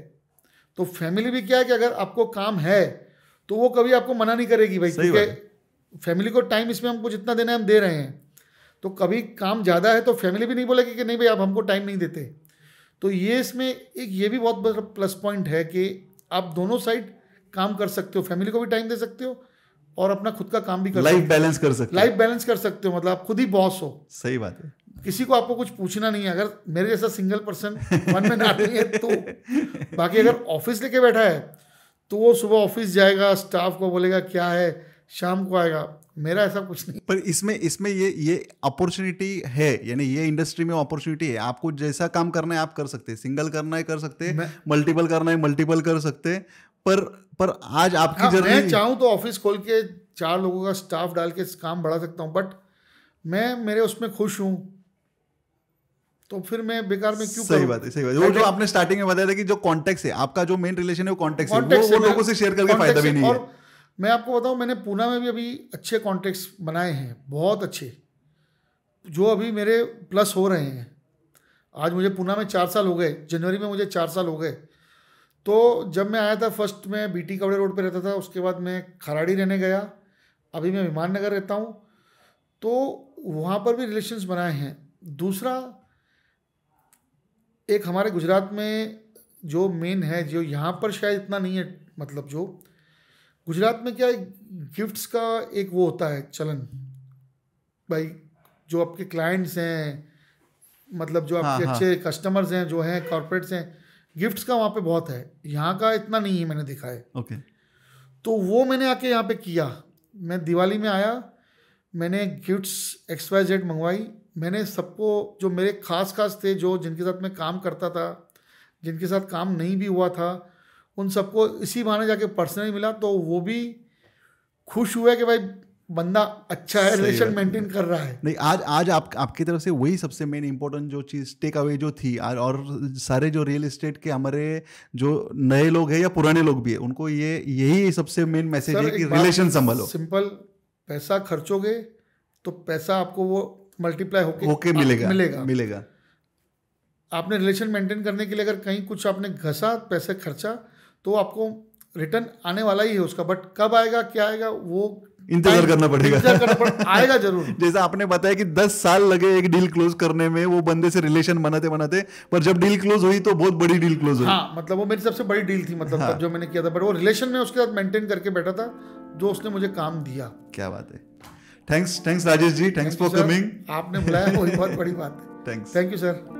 तो फैमिली भी क्या है कि अगर आपको काम है तो वो कभी आपको मना नहीं करेगी भाई क्योंकि फैमिली को टाइम इसमें हमको जितना देना है हम दे रहे हैं तो कभी काम ज़्यादा है तो फैमिली भी नहीं बोलेगी कि नहीं भाई आप हमको टाइम नहीं देते तो ये इसमें एक ये भी बहुत बड़ा प्लस पॉइंट है कि आप दोनों साइड काम कर सकते हो फैमिली को भी टाइम दे सकते हो और अपना खुद का काम भी कर लाइफ बैलेंस कर सकते लाइफ बैलेंस कर सकते हो मतलब आप खुद ही बॉस हो सही बात है किसी को आपको कुछ पूछना नहीं है अगर मेरे जैसा single person one man army है तो बाकी अगर ऑफिस लेके बैठा है तो वो सुबह ऑफिस जाएगा स्टाफ को बोलेगा क्या है शाम को आएगा मेरा ऐसा कुछ नहीं पर इसमें इसमें ये ये अपॉर्चुनिटी है यानी ये इंडस्ट्री में अपॉर्चुनिटी है आपको जैसा काम करना है आप कर सकते हैं सिंगल करना है कर सकते हैं मल्टीपल करना है मल्टीपल कर सकते हैं पर पर आज आपकी हाँ, मैं चाहूँ तो ऑफिस खोल के चार लोगों का स्टाफ डाल के काम बढ़ा सकता हूँ बट मैं मेरे उसमें खुश हूँ तो फिर मैं बेकार में क्यों सही बात है सही बात है वो जो आपने स्टार्टिंग में बताया था कि जो कॉन्टेक्ट है आपका जो मेन रिलेशन है वो कॉन्टेक्ट है वो, वो लोगों से शेयर करके फायदा भी नहीं है मैं आपको बताऊं मैंने पूना में भी अभी अच्छे कॉन्टैक्ट्स बनाए हैं बहुत अच्छे जो अभी मेरे प्लस हो रहे हैं आज मुझे पूना में चार साल हो गए जनवरी में मुझे चार साल हो गए तो जब मैं आया था फर्स्ट मैं टी कवड़े रोड पर रहता था उसके बाद मैं खराड़ी रहने गया अभी मैं विमान नगर रहता हूँ तो वहाँ पर भी रिलेशन्स बनाए हैं दूसरा एक हमारे गुजरात में जो मेन है जो यहाँ पर शायद इतना नहीं है मतलब जो गुजरात में क्या है गिफ्ट्स का एक वो होता है चलन भाई जो आपके क्लाइंट्स हैं मतलब जो आपके हाँ, हाँ। अच्छे कस्टमर्स हैं जो हैं कॉरपोरेट्स हैं गिफ्ट्स का वहाँ पे बहुत है यहाँ का इतना नहीं है मैंने देखा है ओके तो वो मैंने आके यहाँ पे किया मैं दिवाली में आया मैंने गिफ्ट्स एक्स वाई जेड मंगवाई मैंने सबको जो मेरे खास खास थे जो जिनके साथ मैं काम करता था जिनके साथ काम नहीं भी हुआ था उन सबको इसी बहाने जाके पर्सनली मिला तो वो भी खुश हुए कि भाई बंदा अच्छा है रिलेशन मेंटेन कर रहा है नहीं आज आज आप आपकी तरफ से वही सबसे मेन इंपॉर्टेंट जो चीज़ टेक अवे जो थी आज और सारे जो रियल एस्टेट के हमारे जो नए लोग हैं या पुराने लोग भी हैं उनको ये यही सबसे मेन मैसेज है कि रिलेशन संभालो सिंपल पैसा खर्चोगे तो पैसा आपको वो मल्टीप्लाई होके होके मिलेगा मिलेगा मिलेगा आपने रिलेशन मेंटेन करने के लिए अगर कहीं कुछ आपने घसा पैसे खर्चा तो आपको रिटर्न आने वाला ही है उसका बट कब आएगा क्या आएगा वो इंतजार करना पड़ेगा आएगा जरूर जैसा आपने बताया कि दस साल लगे एक डील क्लोज करने में वो बंदे से रिलेशन बनाते बनाते पर जब डील क्लोज हुई तो बहुत बड़ी डील क्लोज हुई हाँ मतलब वो मेरी सबसे बड़ी डील थी मतलब हाँ। जो मैंने किया था बट वो रिलेशन में उसके साथ मेंटेन करके बैठा था जो उसने मुझे काम दिया क्या बात है thanks thanks Rajesh ji thanks for coming आपने बुलाया बहुत बड़ी बात है थैंक्स थैंक यू सर